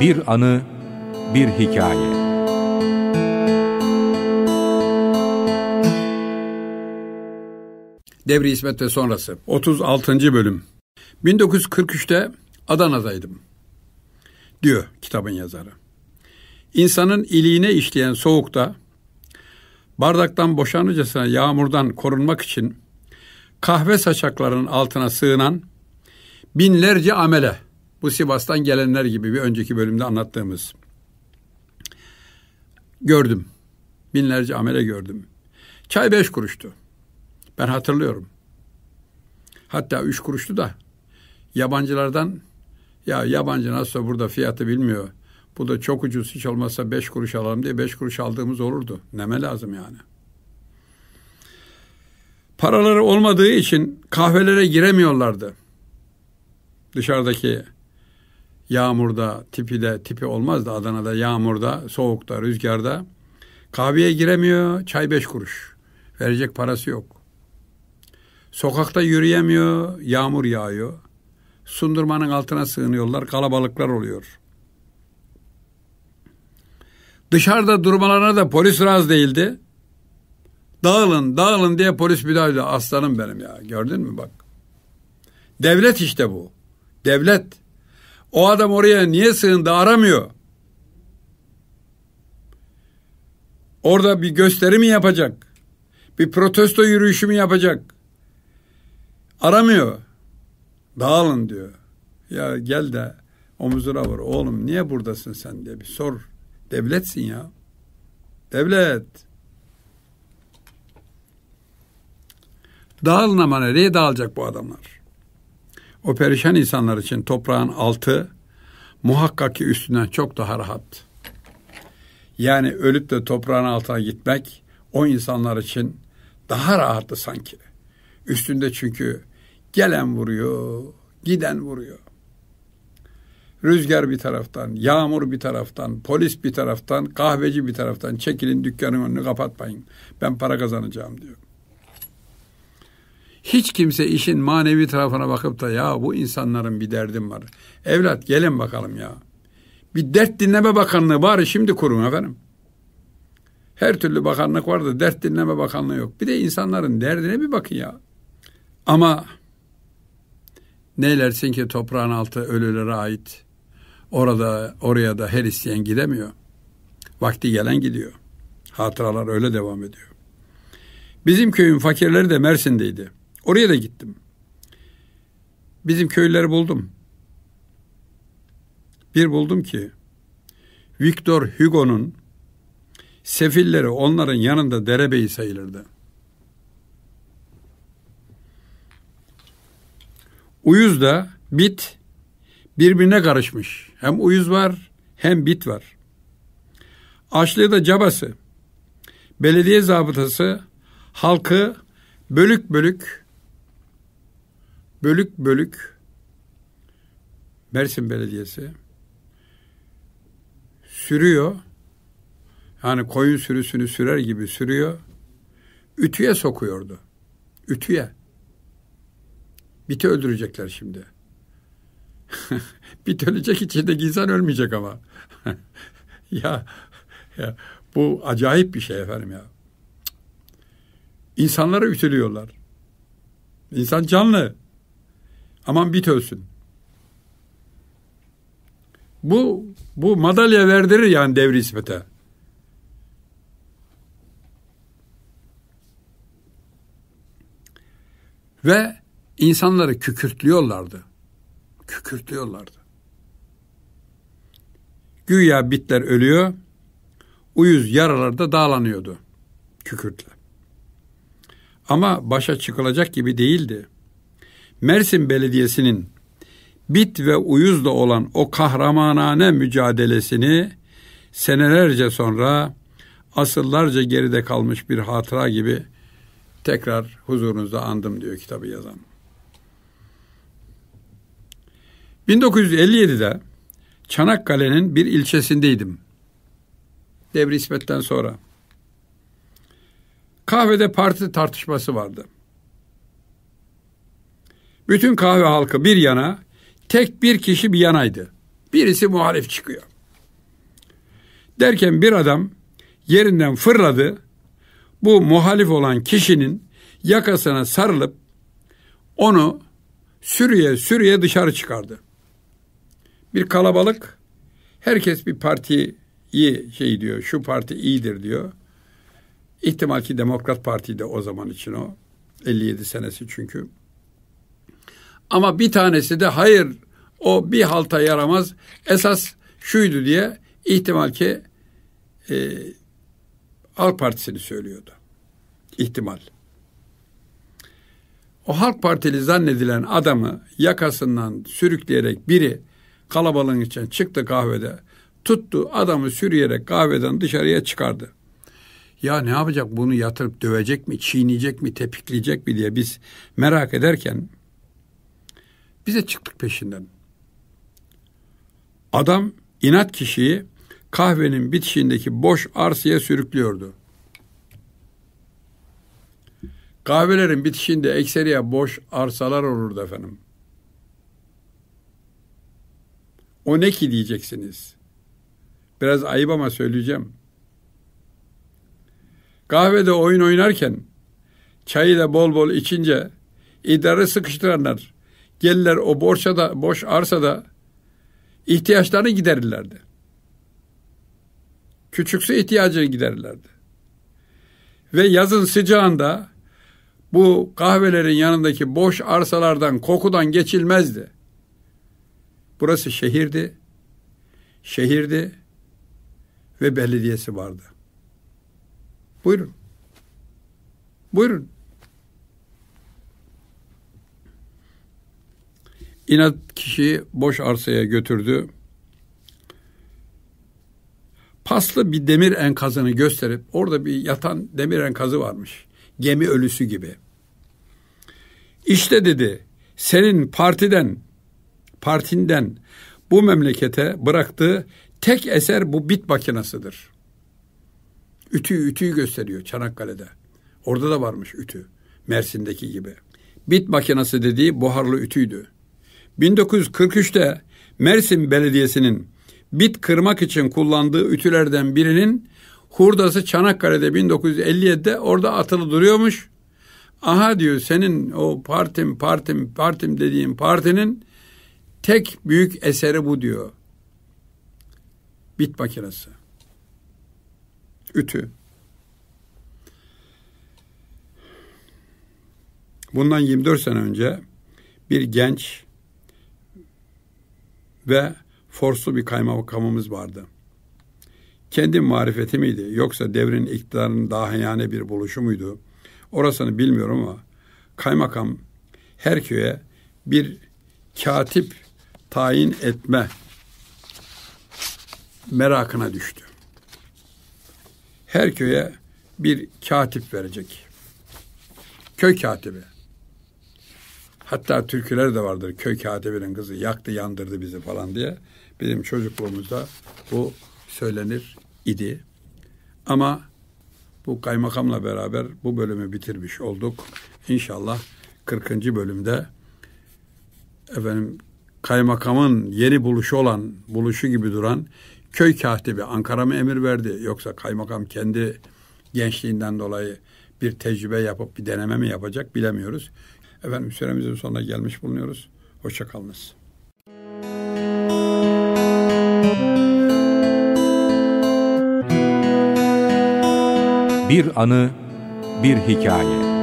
Bir anı, bir hikaye. Devri İsmet ve sonrası. 36. bölüm. 1943'te Adana'daydım. Diyor kitabın yazarı. İnsanın iliğine işleyen soğukta Bardaktan boşanırcasına yağmurdan korunmak için kahve saçaklarının altına sığınan binlerce amele. Bu Sivas'tan gelenler gibi bir önceki bölümde anlattığımız. Gördüm. Binlerce amele gördüm. Çay beş kuruştu. Ben hatırlıyorum. Hatta üç kuruştu da yabancılardan ya yabancı nasıl burada fiyatı bilmiyor. Bu da çok ucuz hiç olmazsa beş kuruş alalım diye beş kuruş aldığımız olurdu. Neme lazım yani. Paraları olmadığı için kahvelere giremiyorlardı. Dışarıdaki yağmurda, tipi de tipi olmazdı Adana'da yağmurda, soğukta, rüzgarda kahveye giremiyor, çay beş kuruş. Verecek parası yok. Sokakta yürüyemiyor, yağmur yağıyor. Sundurmanın altına sığınıyorlar, kalabalıklar oluyor.'' Dışarıda durmalarına da polis razı değildi. Dağılın, dağılın diye polis müdahale ediyor. Aslanım benim ya. Gördün mü bak. Devlet işte bu. Devlet. O adam oraya niye sığındı aramıyor. Orada bir gösteri mi yapacak? Bir protesto yürüyüşü mü yapacak? Aramıyor. Dağılın diyor. Ya gel de omuzuna vur. Oğlum niye buradasın sen diye bir sor. Devletsin ya. Devlet. Dağılın ama nereye dağılacak bu adamlar? O perişan insanlar için toprağın altı muhakkak ki üstünden çok daha rahat. Yani ölüp de toprağın altına gitmek o insanlar için daha rahattı sanki. Üstünde çünkü gelen vuruyor, giden vuruyor. Rüzgar bir taraftan, yağmur bir taraftan, polis bir taraftan, kahveci bir taraftan çekilin dükkanın önünü kapatmayın. Ben para kazanacağım diyor. Hiç kimse işin manevi tarafına bakıp da ya bu insanların bir derdim var. Evlat gelin bakalım ya. Bir dert dinleme bakanlığı bari şimdi kurun efendim. Her türlü bakanlık var da dert dinleme bakanlığı yok. Bir de insanların derdine bir bakın ya. Ama neylersin ki toprağın altı ölülere ait. Orada oraya da her isteyen gidemiyor. Vakti gelen gidiyor. Hatıralar öyle devam ediyor. Bizim köyün fakirleri de Mersin'deydi. Oraya da gittim. Bizim köyleri buldum. Bir buldum ki Victor Hugo'nun sefilleri onların yanında derebeyi sayılırdı. Uyuz da bit birbirine karışmış. Hem uyuz var hem bit var. Açlığı da cabası. Belediye zabıtası halkı bölük bölük bölük bölük Mersin Belediyesi sürüyor. Yani koyun sürüsünü sürer gibi sürüyor. Ütüye sokuyordu. Ütüye. Biti öldürecekler şimdi. Bit ölecek içindeki insan ölmeyecek ama. ya, ya bu acayip bir şey efendim ya. İnsanlara ütülüyorlar. İnsan canlı. Aman bit ölsün. Bu bu madalya verdirir yani devri İsmet'e. Ve insanları kükürtlüyorlardı kükürtüyorlardı. Güya bitler ölüyor, uyuz yaralarda dağlanıyordu kükürtle. Ama başa çıkılacak gibi değildi. Mersin Belediyesi'nin bit ve uyuzla olan o kahramanane mücadelesini senelerce sonra asıllarca geride kalmış bir hatıra gibi tekrar huzurunuzda andım diyor kitabı yazan. 1957'de Çanakkale'nin bir ilçesindeydim. Devri İsmet'ten sonra. Kahvede parti tartışması vardı. Bütün kahve halkı bir yana, tek bir kişi bir yanaydı. Birisi muhalif çıkıyor. Derken bir adam yerinden fırladı. Bu muhalif olan kişinin yakasına sarılıp onu sürüye sürüye dışarı çıkardı bir kalabalık herkes bir partiyi şey diyor şu parti iyidir diyor. İhtimal ki Demokrat Parti de o zaman için o. 57 senesi çünkü. Ama bir tanesi de hayır o bir halta yaramaz. Esas şuydu diye ihtimal ki e, Halk Partisi'ni söylüyordu. İhtimal. O Halk Partili zannedilen adamı yakasından sürükleyerek biri kalabalığın için çıktı kahvede. Tuttu adamı sürüyerek kahveden dışarıya çıkardı. Ya ne yapacak bunu yatırıp dövecek mi, çiğneyecek mi, tepikleyecek mi diye biz merak ederken bize çıktık peşinden. Adam inat kişiyi kahvenin bitişindeki boş arsaya sürüklüyordu. Kahvelerin bitişinde ekseriye boş arsalar olurdu efendim. O ne ki diyeceksiniz. Biraz ayıp ama söyleyeceğim. Kahvede oyun oynarken çayı da bol bol içince idare sıkıştıranlar gelirler o borçada, boş arsada ihtiyaçlarını giderirlerdi. Küçükse ihtiyacını giderirlerdi. Ve yazın sıcağında bu kahvelerin yanındaki boş arsalardan kokudan geçilmezdi. Burası şehirdi. Şehirdi ve belediyesi vardı. Buyurun. Buyurun. İnat kişiyi boş arsaya götürdü. Paslı bir demir enkazını gösterip orada bir yatan demir enkazı varmış. Gemi ölüsü gibi. İşte dedi senin partiden partinden bu memlekete bıraktığı tek eser bu bit makinasıdır. Ütüyü ütüyü gösteriyor Çanakkale'de. Orada da varmış ütü. Mersin'deki gibi. Bit makinası dediği buharlı ütüydü. 1943'te Mersin Belediyesi'nin bit kırmak için kullandığı ütülerden birinin hurdası Çanakkale'de 1957'de orada atılı duruyormuş. Aha diyor senin o partim partim partim dediğin partinin Tek büyük eseri bu diyor. Bit makinesi. Ütü. Bundan 24 sene önce bir genç ve forslu bir kaymakamımız vardı. Kendi marifeti miydi yoksa devrin iktidarının dahiyane bir buluşu muydu? Orasını bilmiyorum ama kaymakam her köye bir katip tayin etme merakına düştü. Her köye bir katip verecek. Köy katibi. Hatta türküler de vardır. Köy katibinin kızı yaktı yandırdı bizi falan diye. Bizim çocukluğumuzda bu söylenir idi. Ama bu kaymakamla beraber bu bölümü bitirmiş olduk. İnşallah 40. bölümde efendim kaymakamın yeni buluşu olan, buluşu gibi duran köy katibi Ankara mı emir verdi yoksa kaymakam kendi gençliğinden dolayı bir tecrübe yapıp bir deneme mi yapacak bilemiyoruz. Efendim süremizin sonuna gelmiş bulunuyoruz. Hoşçakalınız. Bir anı, bir hikaye.